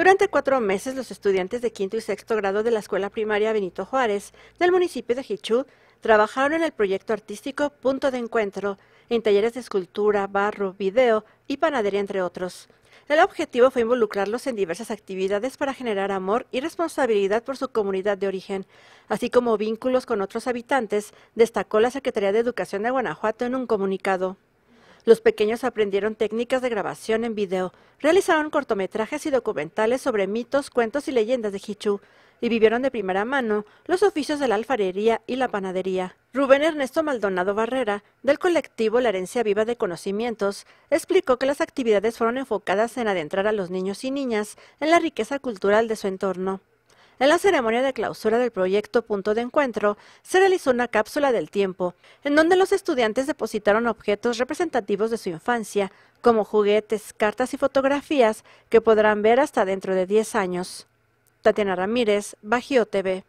Durante cuatro meses, los estudiantes de quinto y sexto grado de la Escuela Primaria Benito Juárez del municipio de Jichú trabajaron en el proyecto artístico Punto de Encuentro, en talleres de escultura, barro, video y panadería, entre otros. El objetivo fue involucrarlos en diversas actividades para generar amor y responsabilidad por su comunidad de origen, así como vínculos con otros habitantes, destacó la Secretaría de Educación de Guanajuato en un comunicado. Los pequeños aprendieron técnicas de grabación en video, realizaron cortometrajes y documentales sobre mitos, cuentos y leyendas de Hichú y vivieron de primera mano los oficios de la alfarería y la panadería. Rubén Ernesto Maldonado Barrera, del colectivo La Herencia Viva de Conocimientos, explicó que las actividades fueron enfocadas en adentrar a los niños y niñas en la riqueza cultural de su entorno. En la ceremonia de clausura del proyecto Punto de Encuentro, se realizó una cápsula del tiempo, en donde los estudiantes depositaron objetos representativos de su infancia, como juguetes, cartas y fotografías que podrán ver hasta dentro de 10 años. Tatiana Ramírez, Bajío TV.